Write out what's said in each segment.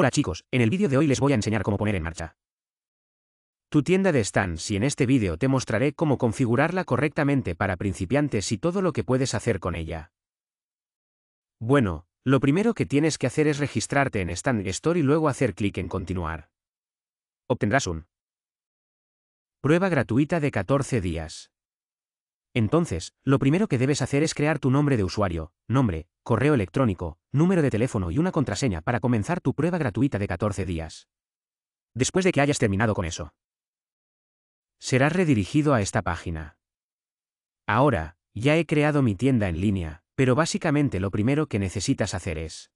Hola chicos, en el vídeo de hoy les voy a enseñar cómo poner en marcha tu tienda de stands y en este vídeo te mostraré cómo configurarla correctamente para principiantes y todo lo que puedes hacer con ella. Bueno, lo primero que tienes que hacer es registrarte en Stand Store y luego hacer clic en continuar. Obtendrás un prueba gratuita de 14 días. Entonces, lo primero que debes hacer es crear tu nombre de usuario, nombre, correo electrónico, número de teléfono y una contraseña para comenzar tu prueba gratuita de 14 días. Después de que hayas terminado con eso, serás redirigido a esta página. Ahora, ya he creado mi tienda en línea, pero básicamente lo primero que necesitas hacer es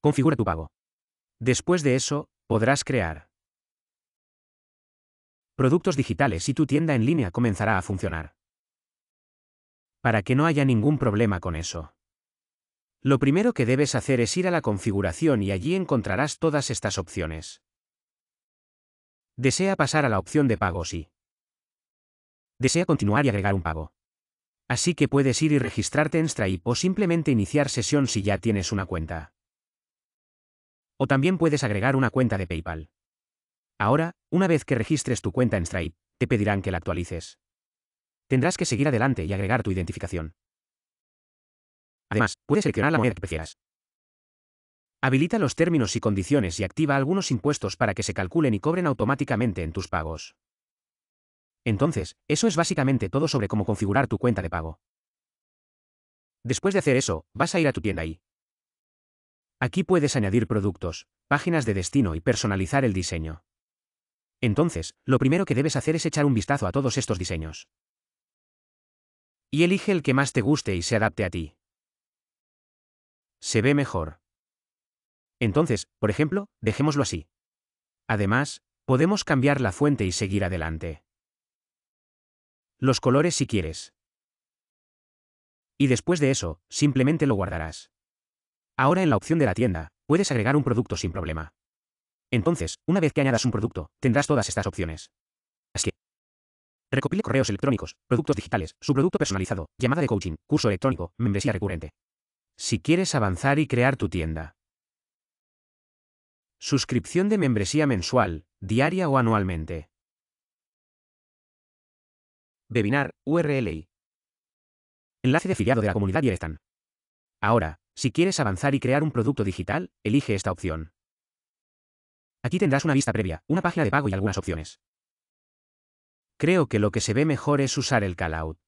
configura tu pago. Después de eso, podrás crear productos digitales y tu tienda en línea comenzará a funcionar para que no haya ningún problema con eso. Lo primero que debes hacer es ir a la configuración y allí encontrarás todas estas opciones. Desea pasar a la opción de pago Sí. Desea continuar y agregar un pago. Así que puedes ir y registrarte en Stripe o simplemente iniciar sesión si ya tienes una cuenta. O también puedes agregar una cuenta de PayPal. Ahora, una vez que registres tu cuenta en Stripe, te pedirán que la actualices. Tendrás que seguir adelante y agregar tu identificación. Además, puedes seleccionar la moneda que prefieras. Habilita los términos y condiciones y activa algunos impuestos para que se calculen y cobren automáticamente en tus pagos. Entonces, eso es básicamente todo sobre cómo configurar tu cuenta de pago. Después de hacer eso, vas a ir a tu tienda y Aquí puedes añadir productos, páginas de destino y personalizar el diseño. Entonces, lo primero que debes hacer es echar un vistazo a todos estos diseños. Y elige el que más te guste y se adapte a ti. Se ve mejor. Entonces, por ejemplo, dejémoslo así. Además, podemos cambiar la fuente y seguir adelante. Los colores si quieres. Y después de eso, simplemente lo guardarás. Ahora en la opción de la tienda, puedes agregar un producto sin problema. Entonces, una vez que añadas un producto, tendrás todas estas opciones. Así que, Recopile correos electrónicos, productos digitales, su producto personalizado, llamada de coaching, curso electrónico, membresía recurrente. Si quieres avanzar y crear tu tienda. Suscripción de membresía mensual, diaria o anualmente. Webinar, y Enlace de filiado de la comunidad y el Ahora, si quieres avanzar y crear un producto digital, elige esta opción. Aquí tendrás una vista previa, una página de pago y algunas opciones. Creo que lo que se ve mejor es usar el callout.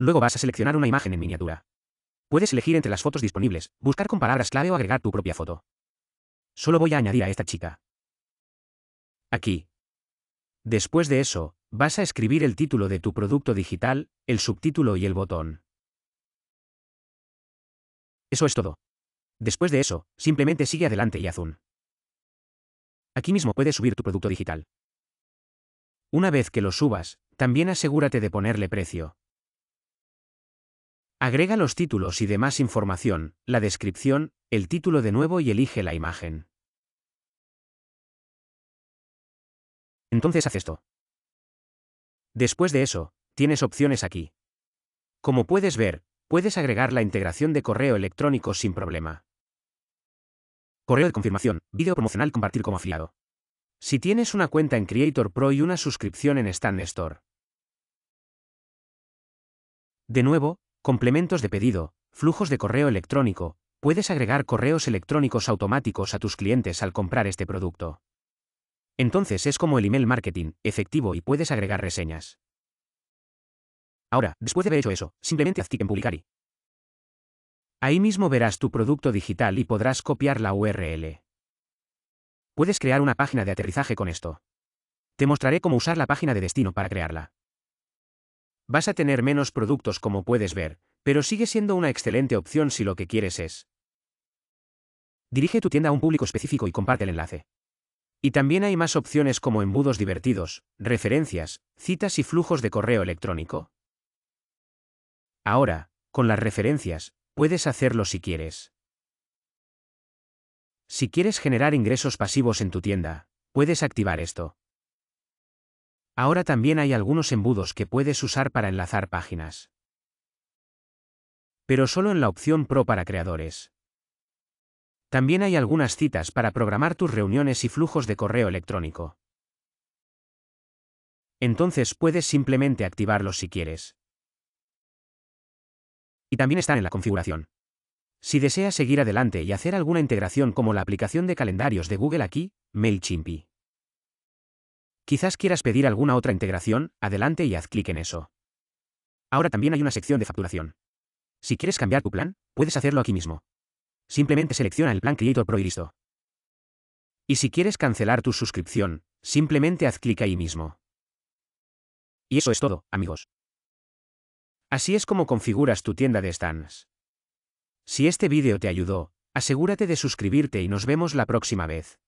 Luego vas a seleccionar una imagen en miniatura. Puedes elegir entre las fotos disponibles, buscar con palabras clave o agregar tu propia foto. Solo voy a añadir a esta chica. Aquí. Después de eso, vas a escribir el título de tu producto digital, el subtítulo y el botón. Eso es todo. Después de eso, simplemente sigue adelante y haz un. Aquí mismo puedes subir tu producto digital. Una vez que lo subas, también asegúrate de ponerle precio. Agrega los títulos y demás información, la descripción, el título de nuevo y elige la imagen. Entonces haz esto. Después de eso, tienes opciones aquí. Como puedes ver, puedes agregar la integración de correo electrónico sin problema. Correo de confirmación, vídeo promocional compartir como afiliado si tienes una cuenta en Creator Pro y una suscripción en Stand Store. De nuevo, complementos de pedido, flujos de correo electrónico, puedes agregar correos electrónicos automáticos a tus clientes al comprar este producto. Entonces es como el email marketing, efectivo y puedes agregar reseñas. Ahora, después de haber hecho eso, simplemente haz clic en publicar y... Ahí mismo verás tu producto digital y podrás copiar la URL. Puedes crear una página de aterrizaje con esto. Te mostraré cómo usar la página de destino para crearla. Vas a tener menos productos como puedes ver, pero sigue siendo una excelente opción si lo que quieres es. Dirige tu tienda a un público específico y comparte el enlace. Y también hay más opciones como embudos divertidos, referencias, citas y flujos de correo electrónico. Ahora, con las referencias, puedes hacerlo si quieres. Si quieres generar ingresos pasivos en tu tienda, puedes activar esto. Ahora también hay algunos embudos que puedes usar para enlazar páginas. Pero solo en la opción Pro para creadores. También hay algunas citas para programar tus reuniones y flujos de correo electrónico. Entonces puedes simplemente activarlos si quieres. Y también están en la configuración. Si deseas seguir adelante y hacer alguna integración como la aplicación de calendarios de Google aquí, MailChimp. Quizás quieras pedir alguna otra integración, adelante y haz clic en eso. Ahora también hay una sección de facturación. Si quieres cambiar tu plan, puedes hacerlo aquí mismo. Simplemente selecciona el plan Creator Pro y listo. Y si quieres cancelar tu suscripción, simplemente haz clic ahí mismo. Y eso es todo, amigos. Así es como configuras tu tienda de stands. Si este vídeo te ayudó, asegúrate de suscribirte y nos vemos la próxima vez.